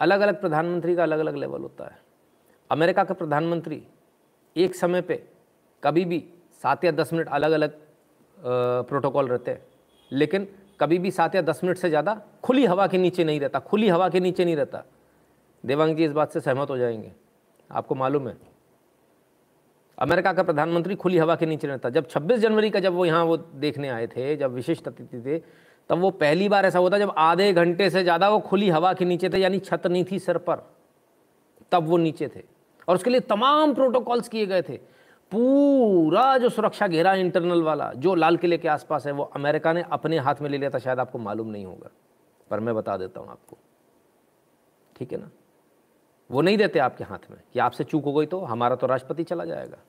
अलग अलग प्रधानमंत्री का अलग अलग लेवल होता है अमेरिका का प्रधानमंत्री एक समय पे कभी भी सात या दस मिनट अलग अलग प्रोटोकॉल रहते हैं लेकिन कभी भी सात या दस मिनट से ज़्यादा खुली हवा के नीचे नहीं रहता खुली हवा के नीचे नहीं रहता देवांग जी इस बात से सहमत हो जाएंगे आपको मालूम है अमेरिका का प्रधानमंत्री खुली हवा के नीचे रहता जब 26 जनवरी का जब वो यहाँ वो देखने आए थे जब विशिष्ट अतिथि थे तब वो पहली बार ऐसा होता जब आधे घंटे से ज़्यादा वो खुली हवा के नीचे थे यानी छत नहीं थी सर पर तब वो नीचे थे और उसके लिए तमाम प्रोटोकॉल्स किए गए थे पूरा जो सुरक्षा घेरा इंटरनल वाला जो लाल किले के आसपास है वो अमेरिका ने अपने हाथ में ले लिया था शायद आपको मालूम नहीं होगा पर मैं बता देता हूँ आपको ठीक है ना वो नहीं देते आपके हाथ में कि आपसे चूक हो गई तो हमारा तो राष्ट्रपति चला जाएगा